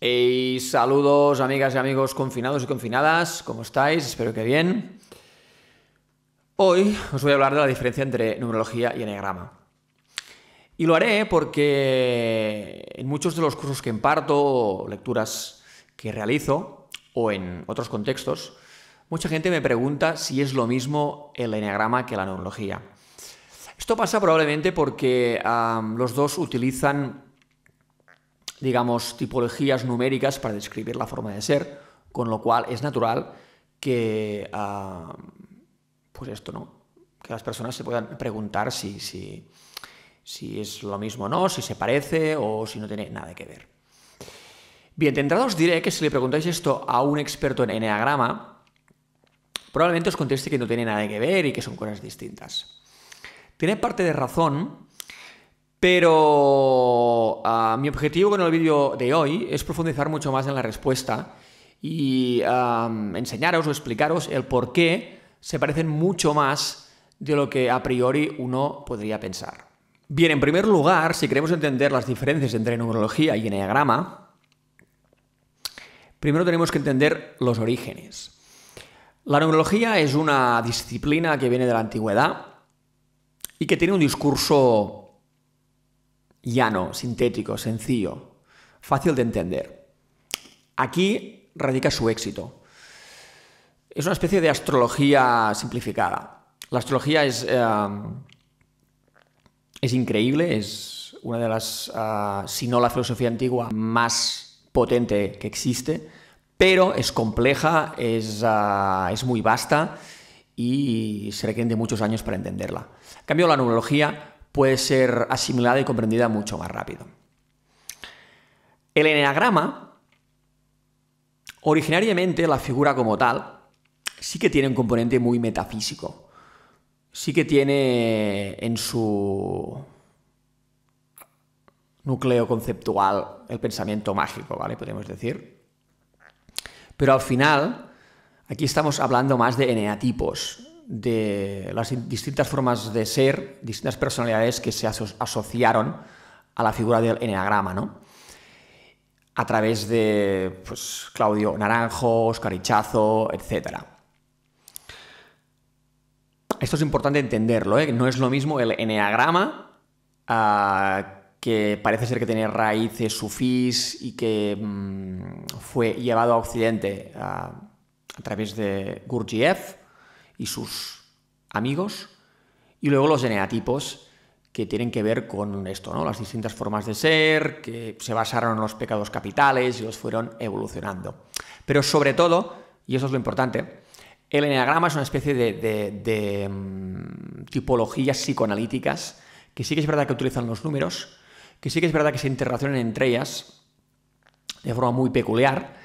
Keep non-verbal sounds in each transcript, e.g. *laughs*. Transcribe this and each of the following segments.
Hey, saludos amigas y amigos confinados y confinadas, ¿cómo estáis? Espero que bien. Hoy os voy a hablar de la diferencia entre numerología y enegrama. Y lo haré porque en muchos de los cursos que imparto, lecturas que realizo, o en otros contextos, Mucha gente me pregunta si es lo mismo el eneagrama que la neurología. Esto pasa probablemente porque los dos utilizan, digamos, tipologías numéricas para describir la forma de ser, con lo cual es natural que, pues esto, ¿no? Que las personas se puedan preguntar si, si es lo mismo o no, si se parece o si no tiene nada que ver. Bien, de entrada os diré que si le preguntáis esto a un experto en eneagrama, Probablemente os conteste que no tiene nada que ver y que son cosas distintas. Tiene parte de razón, pero ah, mi objetivo con el vídeo de hoy es profundizar mucho más en la respuesta y enseñaros o explicaros el por qué se parecen mucho más de lo que a priori uno podría pensar. Bien, en primer lugar, si queremos entender las diferencias entre numerología y enneagrama, primero tenemos que entender los orígenes. La numerología es una disciplina que viene de la antigüedad y que tiene un discurso llano, sintético, sencillo, fácil de entender. Aquí radica su éxito. Es una especie de astrología simplificada. La astrología es, es eh, increíble, es una de las, eh, si no la filosofía antigua, más potente que existe pero es compleja, ah, es, muy vasta y se requieren de muchos años para entenderla. En cambio, la numerología puede ser asimilada y comprendida mucho más rápido. El eneagrama, originariamente la figura como tal, sí que tiene un componente muy metafísico. Sí que tiene en su núcleo conceptual el pensamiento mágico, ¿vale? Podríamos decir. Pero al final, aquí estamos hablando más de eneatipos, de las distintas formas de ser, distintas personalidades que se asociaron a la figura del eneagrama, ¿no? A través de pues, Claudio Naranjo, Oscar etc. Esto es importante entenderlo, ¿eh? no es lo mismo el eneagrama que... Ah, que parece ser que tenía raíces sufís y que mm, fue llevado a Occidente a, través de Gurdjieff y sus amigos, y luego los geneatipos que tienen que ver con esto, ¿no? las distintas formas de ser, que se basaron en los pecados capitales y los fueron evolucionando. Pero sobre todo, y eso es lo importante, el eneagrama es una especie de, mm, tipologías psicoanalíticas que sí que es verdad que utilizan los números, que sí que es verdad que se interaccionan entre ellas de forma muy peculiar,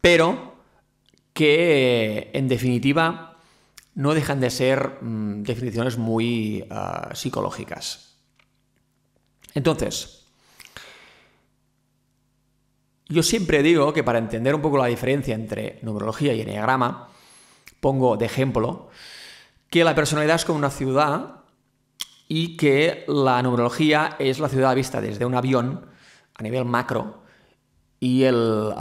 pero que eh, en definitiva no dejan de ser mm, definiciones muy ah, psicológicas. Entonces, yo siempre digo que para entender un poco la diferencia entre numerología y enneagrama, pongo de ejemplo que la personalidad es como una ciudad y que la numerología es la ciudad vista desde un avión a nivel macro y, el,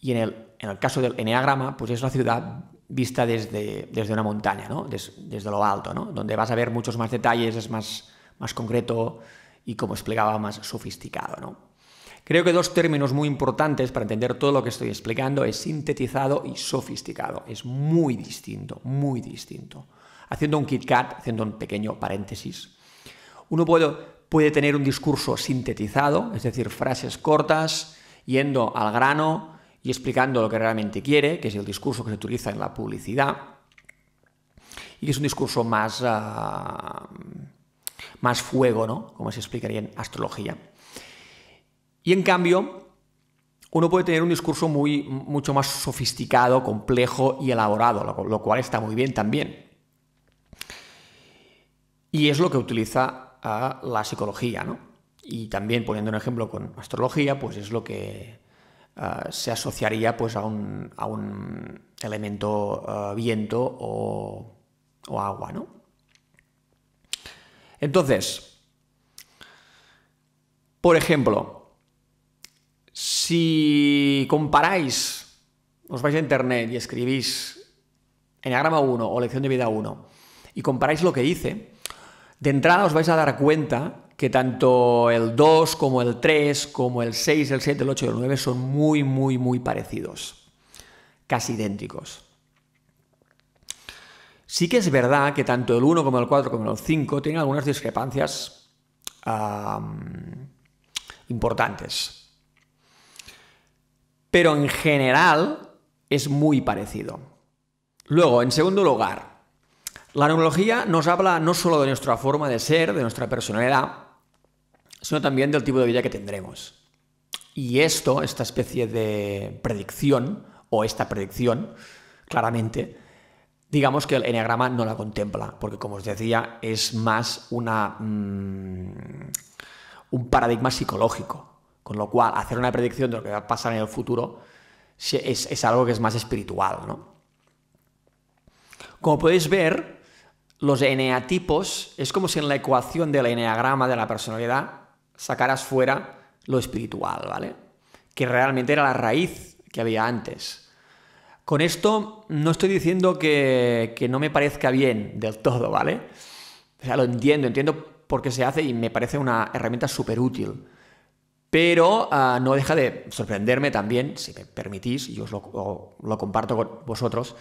y en, el, caso del eneagrama pues es la ciudad vista desde, una montaña, ¿no? desde lo alto, ¿no? donde vas a ver muchos más detalles, es más, concreto y como explicaba más sofisticado. ¿no? Creo que dos términos muy importantes para entender todo lo que estoy explicando es sintetizado y sofisticado. Es muy distinto, muy distinto haciendo un Kit haciendo un pequeño paréntesis. Uno puede, puede tener un discurso sintetizado, es decir, frases cortas, yendo al grano y explicando lo que realmente quiere, que es el discurso que se utiliza en la publicidad, y que es un discurso más, ah, más fuego, ¿no? Como se explicaría en astrología. Y en cambio, uno puede tener un discurso muy, mucho más sofisticado, complejo y elaborado, lo cual está muy bien también. Y es lo que utiliza ah, la psicología, ¿no? Y también poniendo un ejemplo con astrología, pues es lo que ah, se asociaría pues, a, un, elemento ah, viento o, agua, ¿no? Entonces, por ejemplo, si comparáis, os vais a internet y escribís Enagrama 1 o Lección de Vida 1 y comparáis lo que dice, de entrada os vais a dar cuenta que tanto el 2 como el 3, como el 6, el 7, el 8 y el 9 son muy, muy, muy parecidos, casi idénticos. Sí que es verdad que tanto el 1 como el 4 como el 5 tienen algunas discrepancias importantes. Pero en general es muy parecido. Luego, en segundo lugar, la neurología nos habla no solo de nuestra forma de ser, de nuestra personalidad, sino también del tipo de vida que tendremos. Y esto, esta especie de predicción, o esta predicción, claramente, digamos que el enneagrama no la contempla, porque como os decía, es más una, mm, un paradigma psicológico. Con lo cual, hacer una predicción de lo que va a pasar en el futuro es, algo que es más espiritual. ¿no? Como podéis ver, los eneatipos es como si en la ecuación del eneagrama de la personalidad sacaras fuera lo espiritual, ¿vale? Que realmente era la raíz que había antes. Con esto no estoy diciendo que, no me parezca bien del todo, ¿vale? O sea, lo entiendo, entiendo por qué se hace y me parece una herramienta súper útil. Pero ah, no deja de sorprenderme también, si me permitís, y os lo comparto con vosotros,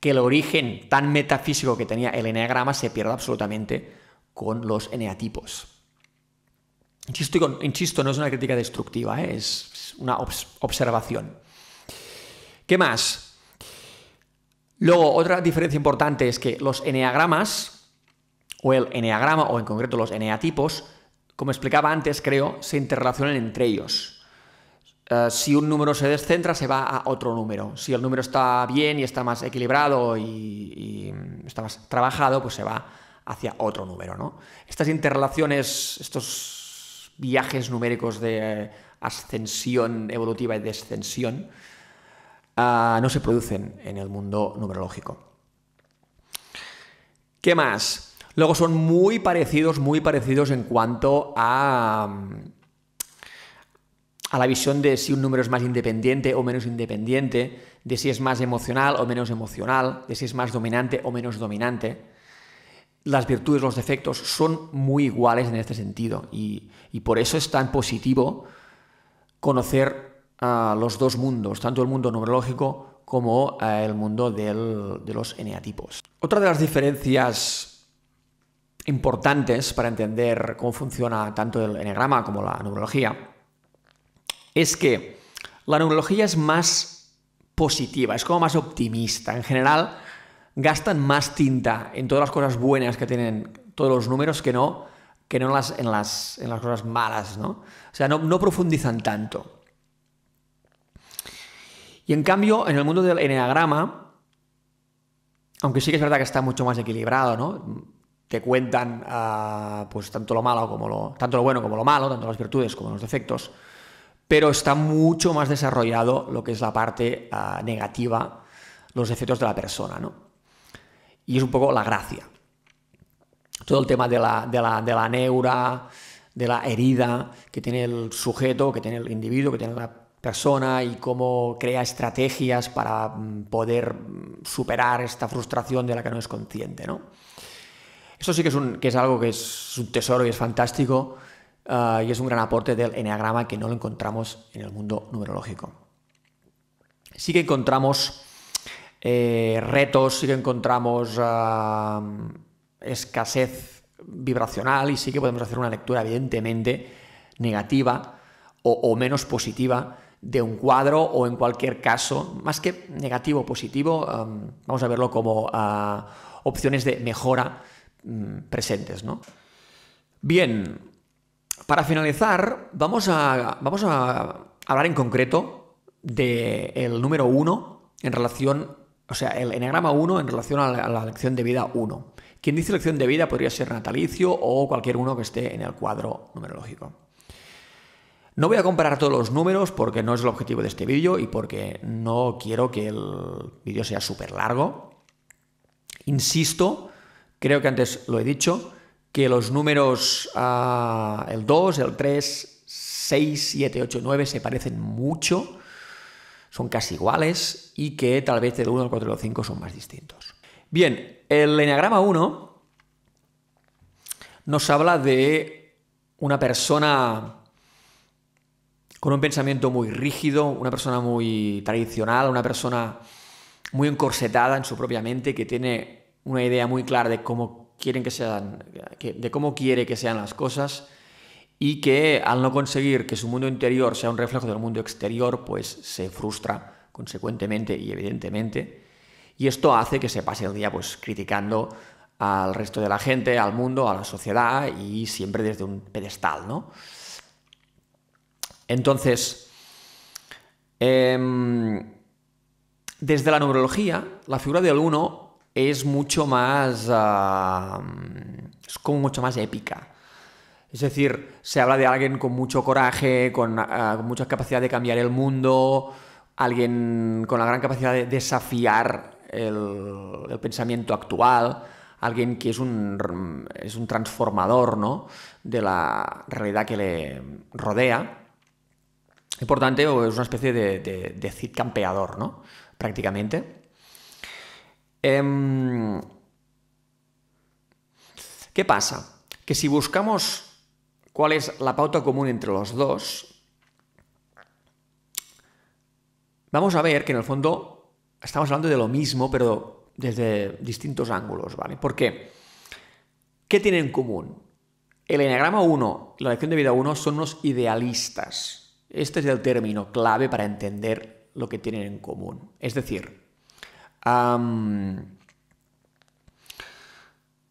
que el origen tan metafísico que tenía el eneagrama se pierda absolutamente con los eneatipos. Insisto, no es una crítica destructiva, ¿eh? es una observación. ¿Qué más? Luego, otra diferencia importante es que los eneagramas, o el eneagrama, o en concreto los eneatipos, como explicaba antes, creo, se interrelacionan entre ellos. Eh, si un número se descentra, se va a otro número. Si el número está bien y está más equilibrado y, está más trabajado, pues se va hacia otro número. ¿no? Estas interrelaciones, estos viajes numéricos de eh, ascensión evolutiva y descensión, eh, no se producen en el mundo numerológico. ¿Qué más? Luego son muy parecidos, muy parecidos en cuanto a... Mm, a la visión de si un número es más independiente o menos independiente, de si es más emocional o menos emocional, de si es más dominante o menos dominante. Las virtudes, los defectos son muy iguales en este sentido y, por eso es tan positivo conocer los dos mundos, tanto el mundo numerológico como eh, el mundo de los eneatipos. Otra de las diferencias importantes para entender cómo funciona tanto el enegrama como la numerología es que la neurología es más positiva, es como más optimista. En general, gastan más tinta en todas las cosas buenas que tienen todos los números que no, que no en, las, en, las, cosas malas, ¿no? O sea, no, profundizan tanto. Y en cambio, en el mundo del enneagrama, aunque sí que es verdad que está mucho más equilibrado, ¿no? Te cuentan ah, pues tanto lo malo como tanto lo bueno como lo malo, tanto las virtudes como los defectos pero está mucho más desarrollado lo que es la parte ah, negativa, los efectos de la persona, ¿no? Y es un poco la gracia. Todo el tema de la, de de la neura, de la herida que tiene el sujeto, que tiene el individuo, que tiene la persona y cómo crea estrategias para mm, poder mm, superar esta frustración de la que no es consciente, ¿no? Eso sí que es, que es algo que es un tesoro y es fantástico Ah, y es un gran aporte del enneagrama que no lo encontramos en el mundo numerológico. Sí que encontramos eh, retos, sí que encontramos ah, escasez vibracional y sí que podemos hacer una lectura evidentemente negativa o, menos positiva de un cuadro o en cualquier caso, más que negativo o positivo, vamos a verlo como ah, opciones de mejora mm, presentes. Bien, para finalizar, vamos a, vamos a hablar en concreto del número 1 en relación, o sea, el enagrama 1 en relación a la, a la lección de vida 1. Quien dice lección de vida podría ser natalicio o cualquier uno que esté en el cuadro numerológico. No voy a comparar todos los números porque no es el objetivo de este vídeo y porque no quiero que el vídeo sea súper largo. Insisto, creo que antes lo he dicho, que los números ah, el 2, el 3, 6, 7, 8, 9 se parecen mucho, son casi iguales y que tal vez el 1, el 4 y el 5 son más distintos. Bien, el enagrama 1 nos habla de una persona con un pensamiento muy rígido, una persona muy tradicional, una persona muy encorsetada en su propia mente, que tiene una idea muy clara de cómo quieren que sean, de cómo quiere que sean las cosas y que al no conseguir que su mundo interior sea un reflejo del mundo exterior, pues se frustra consecuentemente y evidentemente. Y esto hace que se pase el día pues criticando al resto de la gente, al mundo, a la sociedad y siempre desde un pedestal, ¿no? Entonces, em, desde la neurología, la figura del 1 es mucho más. Ah, es como mucho más épica. Es decir, se habla de alguien con mucho coraje, con, ah, mucha capacidad de cambiar el mundo, alguien con la gran capacidad de desafiar el, pensamiento actual, alguien que es un, es un transformador ¿no? de la realidad que le rodea. Importante, o es una especie de, de, campeador, ¿no? prácticamente. Em, ¿Qué pasa? Que si buscamos cuál es la pauta común entre los dos, vamos a ver que en el fondo estamos hablando de lo mismo, pero desde distintos ángulos, ¿vale? ¿Por qué? ¿Qué tienen en común? El Enneagrama 1 la lección de vida 1 son los idealistas. Este es el término clave para entender lo que tienen en común. Es decir,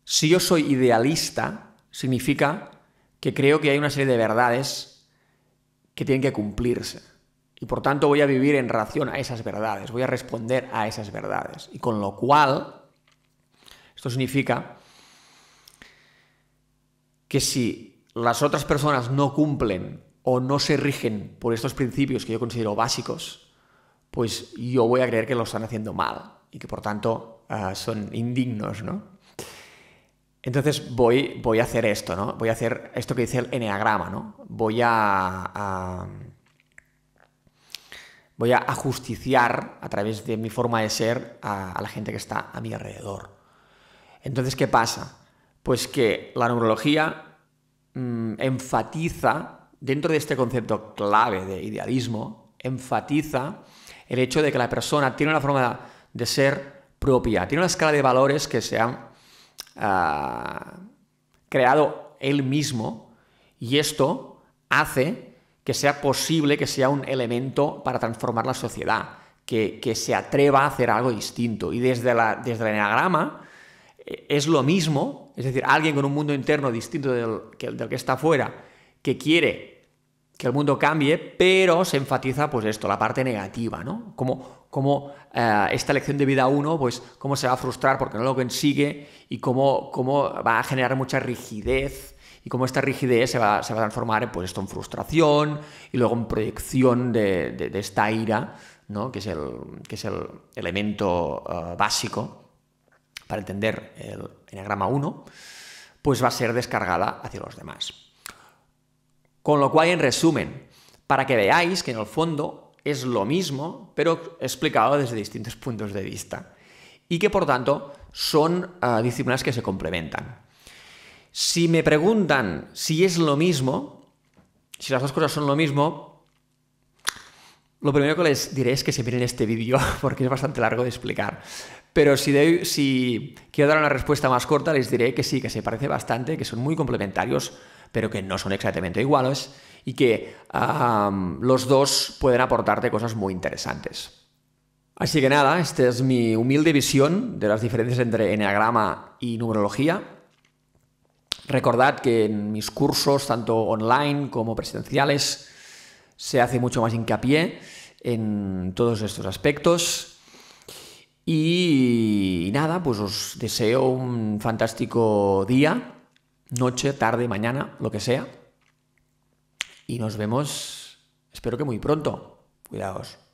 si yo soy idealista, significa que creo que hay una serie de verdades que tienen que cumplirse. Y por tanto voy a vivir en relación a esas verdades, voy a responder a esas verdades. Y con lo cual, esto significa que si las otras personas no cumplen o no se rigen por estos principios que yo considero básicos, pues yo voy a creer que lo están haciendo mal y que por tanto ah, son indignos, ¿no? Entonces voy, voy a hacer esto, ¿no? Voy a hacer esto que dice el enneagrama, ¿no? Voy a, voy a ajusticiar a través de mi forma de ser a, la gente que está a mi alrededor. Entonces, ¿qué pasa? Pues que la neurología mm, enfatiza, dentro de este concepto clave de idealismo, enfatiza el hecho de que la persona tiene una forma de de ser propia. Tiene una escala de valores que se han ah, creado él mismo y esto hace que sea posible que sea un elemento para transformar la sociedad, que, se atreva a hacer algo distinto. Y desde, la, desde el enagrama eh, es lo mismo, es decir, alguien con un mundo interno distinto del que, que está afuera, que quiere que el mundo cambie, pero se enfatiza pues esto, la parte negativa, ¿no? Como, eh, esta lección de vida uno, pues cómo se va a frustrar porque no lo consigue y cómo, cómo va a generar mucha rigidez y cómo esta rigidez se va, se va a transformar en, pues, esto en frustración y luego en proyección de, esta ira, ¿no? que es el, que es el elemento eh, básico para entender el enagrama 1, pues va a ser descargada hacia los demás. Con lo cual, en resumen, para que veáis que en el fondo es lo mismo, pero explicado desde distintos puntos de vista. Y que por tanto son ah, disciplinas que se complementan. Si me preguntan si es lo mismo, si las dos cosas son lo mismo, lo primero que les diré es que se miren este vídeo *laughs* porque es bastante largo de explicar. Pero si, si quiero dar una respuesta más corta, les diré que sí, que se parece bastante, que son muy complementarios pero que no son exactamente iguales y que los dos pueden aportarte cosas muy interesantes. Así que nada, esta es mi humilde visión de las diferencias entre enneagrama y numerología. Recordad que en mis cursos, tanto online como presenciales, se hace mucho más hincapié en todos estos aspectos. y nada, pues os deseo un fantástico día noche, tarde, mañana, lo que sea. Y nos vemos, espero que muy pronto. Cuidaos.